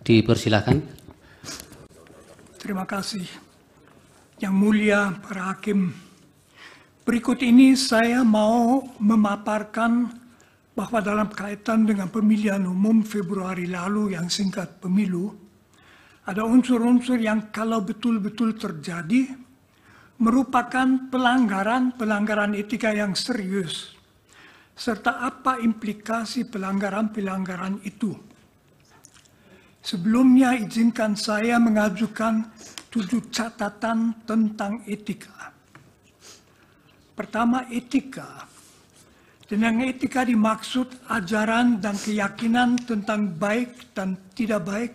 Dipersilahkan. Terima kasih. Yang mulia para hakim, berikut ini saya mau memaparkan bahwa dalam kaitan dengan pemilihan umum Februari lalu yang singkat pemilu, ada unsur-unsur yang kalau betul-betul terjadi merupakan pelanggaran-pelanggaran etika yang serius serta apa implikasi pelanggaran-pelanggaran itu Sebelumnya izinkan saya mengajukan tujuh catatan tentang etika. Pertama, etika. Dengan etika dimaksud ajaran dan keyakinan tentang baik dan tidak baik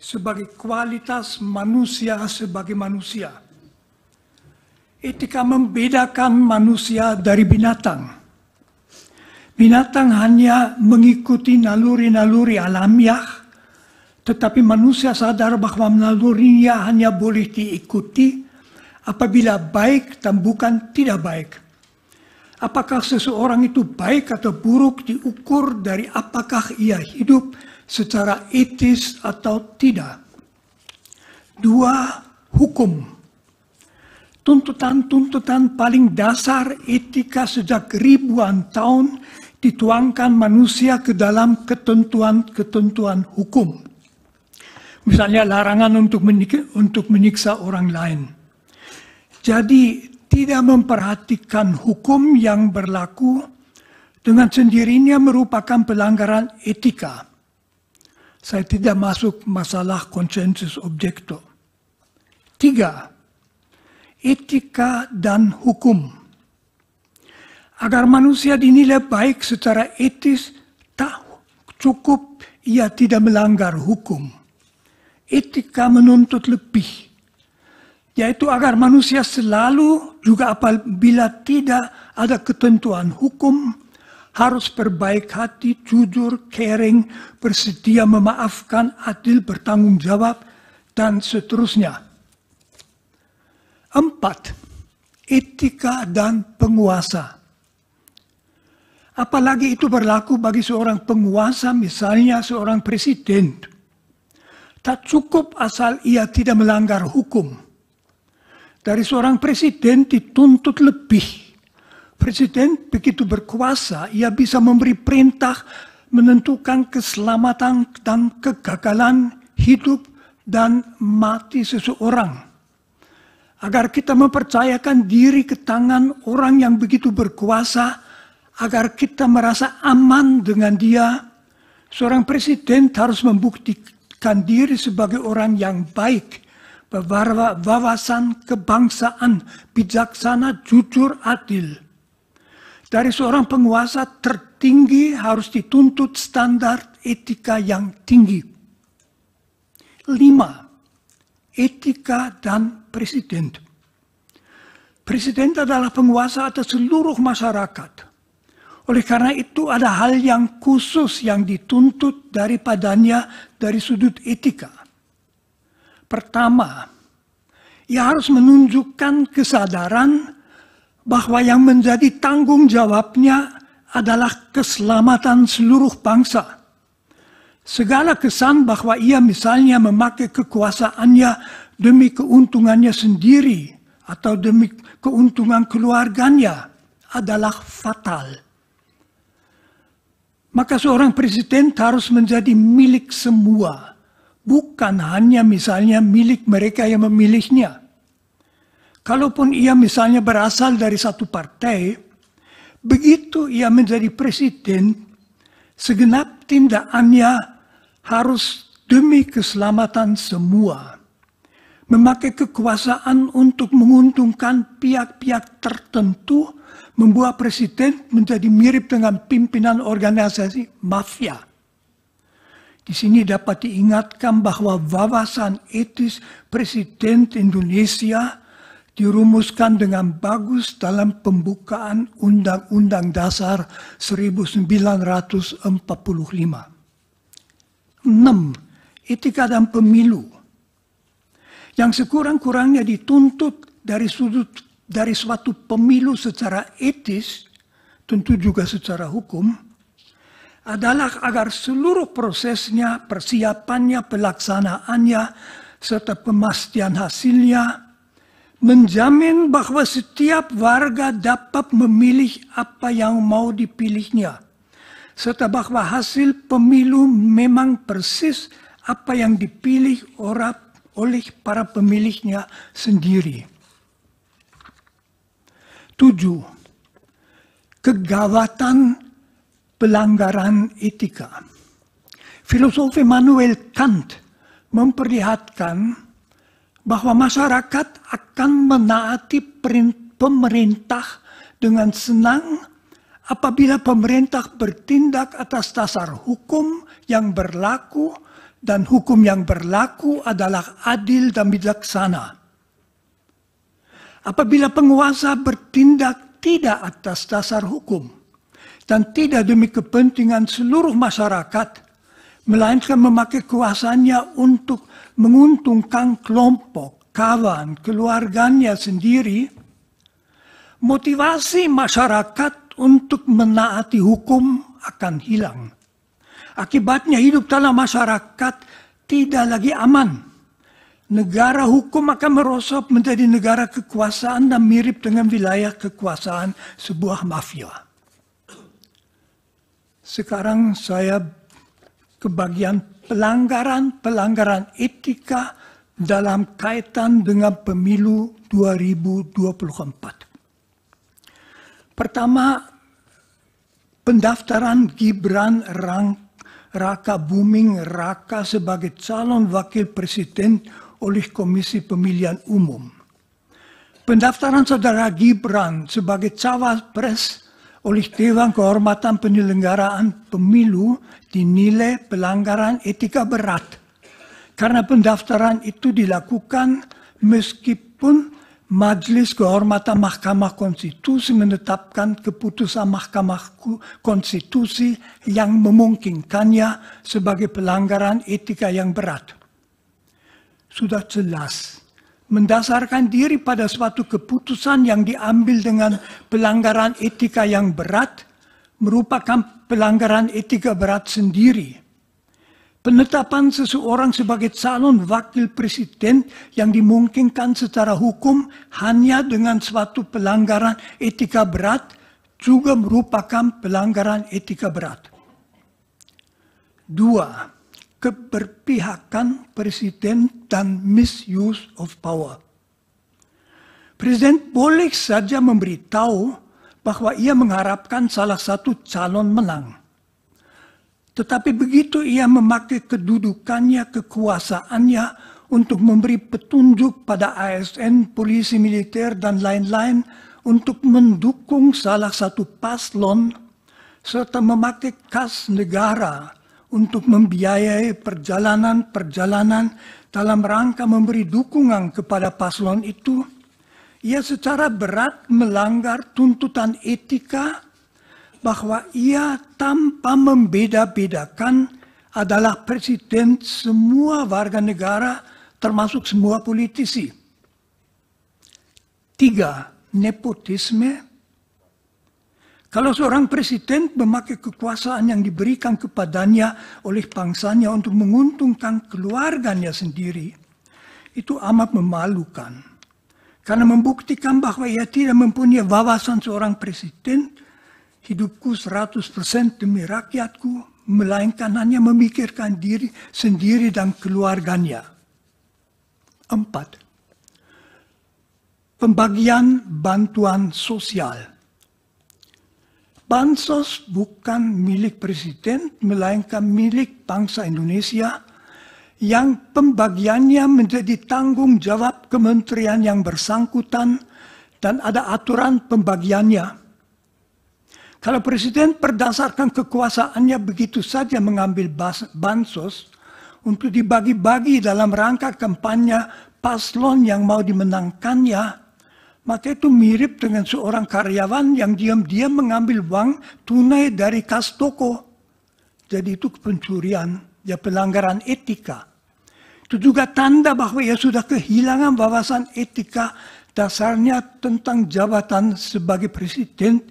sebagai kualitas manusia sebagai manusia. Etika membedakan manusia dari binatang. Binatang hanya mengikuti naluri-naluri alamiah tetapi manusia sadar bahwa nalurinya hanya boleh diikuti apabila baik dan bukan tidak baik. Apakah seseorang itu baik atau buruk diukur dari apakah ia hidup secara etis atau tidak. Dua, hukum. Tuntutan-tuntutan paling dasar etika sejak ribuan tahun dituangkan manusia ke dalam ketentuan-ketentuan hukum misalnya larangan untuk menik untuk menyiksa orang lain. Jadi tidak memperhatikan hukum yang berlaku dengan sendirinya merupakan pelanggaran etika. Saya tidak masuk masalah konsensus objekto. Tiga, etika dan hukum. Agar manusia dinilai baik secara etis, tak cukup ia tidak melanggar hukum etika menuntut lebih, yaitu agar manusia selalu juga apabila tidak ada ketentuan hukum harus berbaik hati, jujur, caring, bersedia memaafkan, adil, bertanggung jawab, dan seterusnya. Empat, etika dan penguasa. Apalagi itu berlaku bagi seorang penguasa, misalnya seorang presiden Tak cukup asal ia tidak melanggar hukum. Dari seorang presiden dituntut lebih. Presiden begitu berkuasa, ia bisa memberi perintah menentukan keselamatan dan kegagalan hidup dan mati seseorang. Agar kita mempercayakan diri ke tangan orang yang begitu berkuasa, agar kita merasa aman dengan dia, seorang presiden harus membuktikan menempatkan diri sebagai orang yang baik, berwawasan kebangsaan, bijaksana, jujur, adil. Dari seorang penguasa tertinggi harus dituntut standar etika yang tinggi. Lima, etika dan presiden. Presiden adalah penguasa atas seluruh masyarakat oleh karena itu ada hal yang khusus yang dituntut daripadanya dari sudut etika. Pertama, ia harus menunjukkan kesadaran bahwa yang menjadi tanggung jawabnya adalah keselamatan seluruh bangsa. Segala kesan bahwa ia misalnya memakai kekuasaannya demi keuntungannya sendiri atau demi keuntungan keluarganya adalah fatal maka seorang presiden harus menjadi milik semua, bukan hanya misalnya milik mereka yang memilihnya. Kalaupun ia misalnya berasal dari satu partai, begitu ia menjadi presiden, segenap tindakannya harus demi keselamatan semua memakai kekuasaan untuk menguntungkan pihak-pihak tertentu membuat presiden menjadi mirip dengan pimpinan organisasi mafia. Di sini dapat diingatkan bahwa wawasan etis presiden Indonesia dirumuskan dengan bagus dalam pembukaan Undang-Undang Dasar 1945. 6. Etika dan Pemilu yang sekurang-kurangnya dituntut dari sudut dari suatu pemilu secara etis, tentu juga secara hukum, adalah agar seluruh prosesnya, persiapannya, pelaksanaannya, serta pemastian hasilnya menjamin bahwa setiap warga dapat memilih apa yang mau dipilihnya, serta bahwa hasil pemilu memang persis apa yang dipilih orang oleh para pemiliknya sendiri. Tujuh, kegawatan pelanggaran etika. Filosofi Manuel Kant memperlihatkan bahwa masyarakat akan menaati pemerintah dengan senang apabila pemerintah bertindak atas dasar hukum yang berlaku dan hukum yang berlaku adalah adil dan bijaksana. Apabila penguasa bertindak tidak atas dasar hukum dan tidak demi kepentingan seluruh masyarakat, melainkan memakai kuasanya untuk menguntungkan kelompok, kawan, keluarganya sendiri, motivasi masyarakat untuk menaati hukum akan hilang Akibatnya hidup dalam masyarakat tidak lagi aman. Negara hukum akan merosot menjadi negara kekuasaan dan mirip dengan wilayah kekuasaan sebuah mafia. Sekarang saya kebagian pelanggaran-pelanggaran etika dalam kaitan dengan pemilu 2024. Pertama, pendaftaran Gibran Rang Raka Buming Raka sebagai calon wakil presiden oleh Komisi Pemilihan Umum. Pendaftaran saudara Gibran sebagai cawapres oleh Dewan Kehormatan Penyelenggaraan Pemilu dinilai pelanggaran etika berat karena pendaftaran itu dilakukan meskipun Majelis Kehormatan Mahkamah Konstitusi menetapkan keputusan Mahkamah Konstitusi yang memungkinkannya sebagai pelanggaran etika yang berat. Sudah jelas, mendasarkan diri pada suatu keputusan yang diambil dengan pelanggaran etika yang berat merupakan pelanggaran etika berat sendiri Penetapan seseorang sebagai calon wakil presiden yang dimungkinkan secara hukum hanya dengan suatu pelanggaran etika berat juga merupakan pelanggaran etika berat. Dua, keberpihakan presiden dan misuse of power. Presiden boleh saja memberitahu bahwa ia mengharapkan salah satu calon menang tetapi begitu ia memakai kedudukannya, kekuasaannya untuk memberi petunjuk pada ASN, polisi militer, dan lain-lain untuk mendukung salah satu paslon serta memakai kas negara untuk membiayai perjalanan-perjalanan dalam rangka memberi dukungan kepada paslon itu, ia secara berat melanggar tuntutan etika bahwa ia tanpa membeda-bedakan adalah presiden semua warga negara termasuk semua politisi. Tiga, nepotisme. Kalau seorang presiden memakai kekuasaan yang diberikan kepadanya oleh bangsanya untuk menguntungkan keluarganya sendiri, itu amat memalukan. Karena membuktikan bahwa ia tidak mempunyai wawasan seorang presiden hidupku 100% demi rakyatku, melainkan hanya memikirkan diri sendiri dan keluarganya. Empat, pembagian bantuan sosial. Bansos bukan milik presiden, melainkan milik bangsa Indonesia yang pembagiannya menjadi tanggung jawab kementerian yang bersangkutan dan ada aturan pembagiannya kalau presiden berdasarkan kekuasaannya begitu saja mengambil bansos untuk dibagi-bagi dalam rangka kampanye paslon yang mau dimenangkannya, maka itu mirip dengan seorang karyawan yang diam-diam mengambil uang tunai dari kas toko. Jadi itu pencurian, ya pelanggaran etika. Itu juga tanda bahwa ia sudah kehilangan wawasan etika dasarnya tentang jabatan sebagai presiden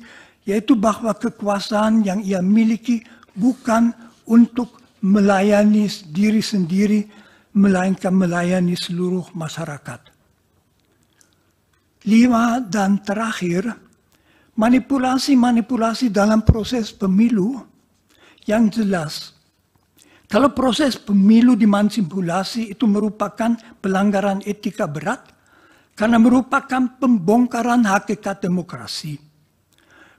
yaitu bahwa kekuasaan yang ia miliki bukan untuk melayani diri sendiri, melainkan melayani seluruh masyarakat. Lima dan terakhir, manipulasi-manipulasi dalam proses pemilu yang jelas. Kalau proses pemilu dimanipulasi itu merupakan pelanggaran etika berat karena merupakan pembongkaran hakikat demokrasi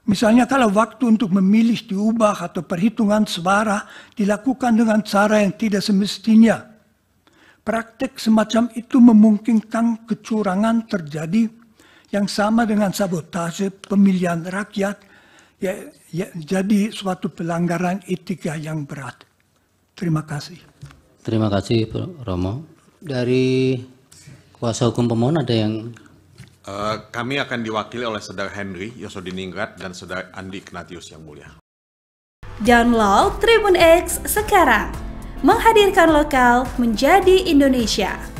Misalnya kalau waktu untuk memilih diubah atau perhitungan suara dilakukan dengan cara yang tidak semestinya. praktik semacam itu memungkinkan kecurangan terjadi yang sama dengan sabotase pemilihan rakyat, ya, ya, jadi suatu pelanggaran etika yang berat. Terima kasih. Terima kasih, Romo. Dari kuasa hukum pemohon ada yang Eh, kami akan diwakili oleh Saudara Henry Yosodiningrat dan Saudara Andi Ignatius yang mulia. Download Tribun X sekarang. Menghadirkan lokal menjadi Indonesia.